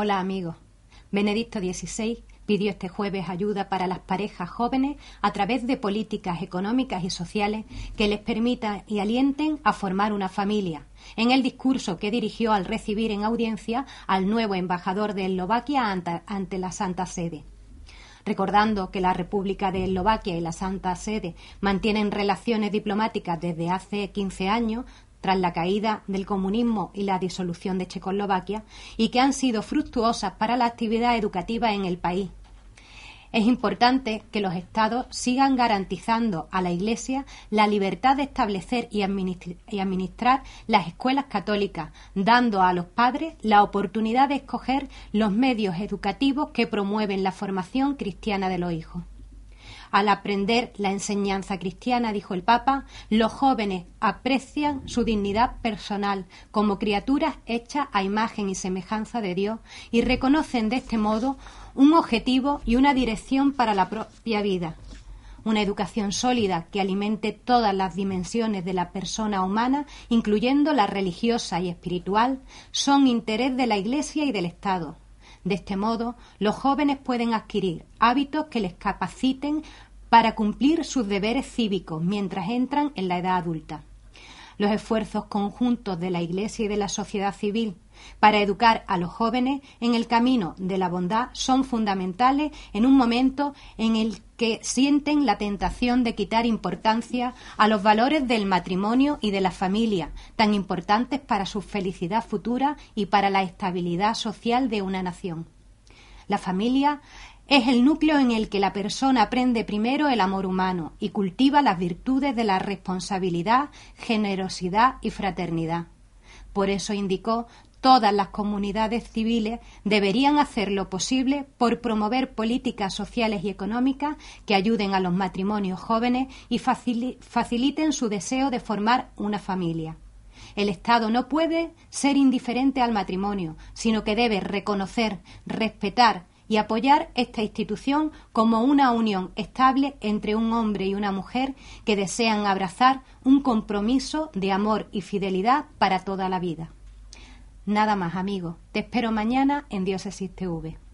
Hola amigos. Benedicto XVI pidió este jueves ayuda para las parejas jóvenes a través de políticas económicas y sociales que les permitan y alienten a formar una familia. En el discurso que dirigió al recibir en audiencia al nuevo embajador de Eslovaquia ante la Santa Sede recordando que la República de Eslovaquia y la Santa Sede mantienen relaciones diplomáticas desde hace 15 años, tras la caída del comunismo y la disolución de Checoslovaquia, y que han sido fructuosas para la actividad educativa en el país. Es importante que los Estados sigan garantizando a la Iglesia la libertad de establecer y, administrar las escuelas católicas, dando a los padres la oportunidad de escoger los medios educativos que promueven la formación cristiana de los hijos. Al aprender la enseñanza cristiana, dijo el Papa, los jóvenes aprecian su dignidad personal como criaturas hechas a imagen y semejanza de Dios y reconocen de este modo un objetivo y una dirección para la propia vida. Una educación sólida que alimente todas las dimensiones de la persona humana, incluyendo la religiosa y espiritual, son interés de la Iglesia y del Estado. De este modo, los jóvenes pueden adquirir hábitos que les capaciten para cumplir sus deberes cívicos mientras entran en la edad adulta. Los esfuerzos conjuntos de la Iglesia y de la sociedad civil para educar a los jóvenes en el camino de la bondad son fundamentales en un momento en el que sienten la tentación de quitar importancia a los valores del matrimonio y de la familia, tan importantes para su felicidad futura y para la estabilidad social de una nación. La familia es el núcleo en el que la persona aprende primero el amor humano y cultiva las virtudes de la responsabilidad, generosidad y fraternidad. Por eso indicó todas las comunidades civiles deberían hacer lo posible por promover políticas sociales y económicas que ayuden a los matrimonios jóvenes y faciliten su deseo de formar una familia. El Estado no puede ser indiferente al matrimonio, sino que debe reconocer, respetar y apoyar esta institución como una unión estable entre un hombre y una mujer que desean abrazar un compromiso de amor y fidelidad para toda la vida. Nada más, amigo. Te espero mañana en Existe TV.